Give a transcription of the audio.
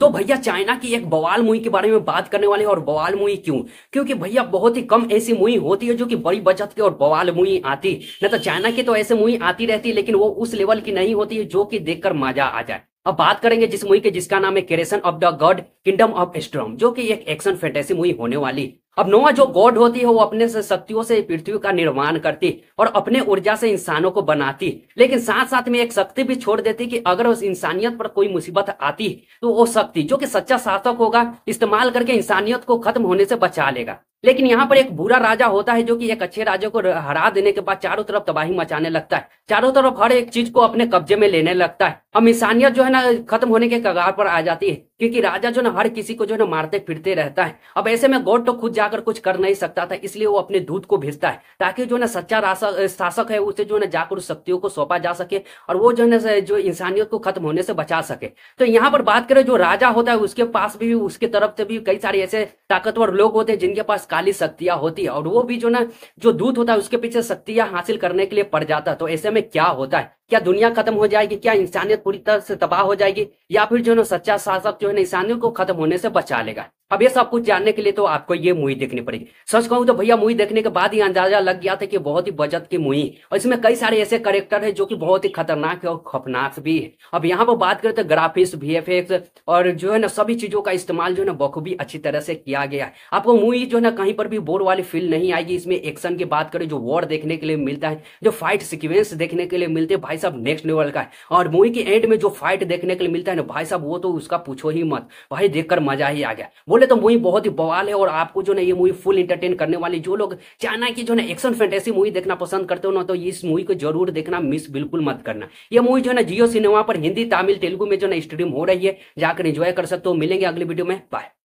तो भैया चाइना की एक बवाल मुई के बारे में बात करने वाले हैं और बवाल मुई क्यों क्योंकि भैया बहुत ही कम ऐसी मुई होती है जो कि बड़ी बचत की और बवाल मुई आती न तो चाइना की तो ऐसे मुई आती रहती है लेकिन वो उस लेवल की नहीं होती है जो कि देखकर मजा आ जाए अब बात करेंगे जिस मुई के जिसका नाम है creation of the God kingdom of storm जो कि एक एक्शन फैंटेसी मुई होने वाली अब नोआ जो गॉड होती है वो अपने से शक्तियों से पृथ्वी का निर्माण करती और अपने ऊर्जा से इंसानों को बनाती लेकिन साथ साथ में एक शक्ति भी छोड़ देती कि अगर उस इंसानियत पर कोई मुसीबत आती तो वो शक्ति जो कि सच्चा शासक होगा इस्तेमाल करके इंसानियत को खत्म होने से बचा लेगा लेकिन यहाँ पर एक बुरा राजा होता है जो कि एक अच्छे राजा को हरा देने के बाद चारों तरफ तबाही मचाने लगता है चारों तरफ हर एक चीज को अपने कब्जे में लेने लगता है हम इंसानियत जो है ना खत्म होने के कगार पर आ जाती है क्योंकि राजा जो ना हर किसी को जो ना मारते फिरते रहता है अब ऐसे में गॉड तो खुद जाकर कुछ कर नहीं सकता था इसलिए वो अपने दूध को भेजता है ताकि जो ना सच्चा शासक है उसे जो ना जाकर उस शक्तियों को सौंपा जा सके और वो जो ना जो इंसानियत को खत्म होने से बचा सके तो यहाँ पर बात करें जो राजा होता है उसके पास भी उसके तरफ से भी कई सारे ऐसे ताकतवर लोग होते हैं जिनके पास काली शक्तियां होती है और वो भी जो ना जो दूध होता है उसके पीछे शक्तियां हासिल करने के लिए पड़ जाता है तो ऐसे में क्या होता है क्या दुनिया खत्म हो जाएगी क्या इंसानियत पूरी तरह से तबाह हो जाएगी या फिर जो है ना सच्चा शासक जो है ना इंसानियों को खत्म होने से बचा लेगा अब ये सब कुछ जानने के लिए तो आपको ये मूवी देखनी पड़ेगी सच कहूँ तो भैया मूवी देखने के बाद ही अंदाजा लग गया था कि बहुत ही बजट की मूवी और इसमें कई सारे ऐसे करेक्टर है जो कि बहुत ही खतरनाक है और खपनाक भी है अब यहाँ पर बात करें तो ग्राफिक्स वी और जो है ना सभी चीजों का इस्तेमाल जो है ना बखूबी अच्छी तरह से किया गया है आपको मूवी जो है ना कहीं पर भी बोर वाली फील नहीं आएगी इसमें एक्शन की बात करें जो वॉर देखने के लिए मिलता है जो फाइट सिक्वेंस देखने के लिए मिलते हैं भाई साहब नेक्स्ट लेवल का है और मूवी के एंड में जो फाइट देखने के लिए मिलता है ना भाई साहब वो तो उसका पूछो ही मत भाई देखकर मजा ही आ गया बोले तो मूवी बहुत ही बवाल है और आपको जो ना ये मूवी फुल इंटरटेन करने वाली जो लोग चाइना की जो ना एक्शन फैंटेसी मूवी देखना पसंद करते हो ना तो इस मूवी को जरूर देखना मिस बिल्कुल मत करना ये मूवी जो है ना जियो सिनेमा पर हिंदी तमिल तेलुगु में जो ना स्ट्रीम हो रही है जाकर इंजॉय कर सकते हो मिलेंगे अगले वीडियो में बाय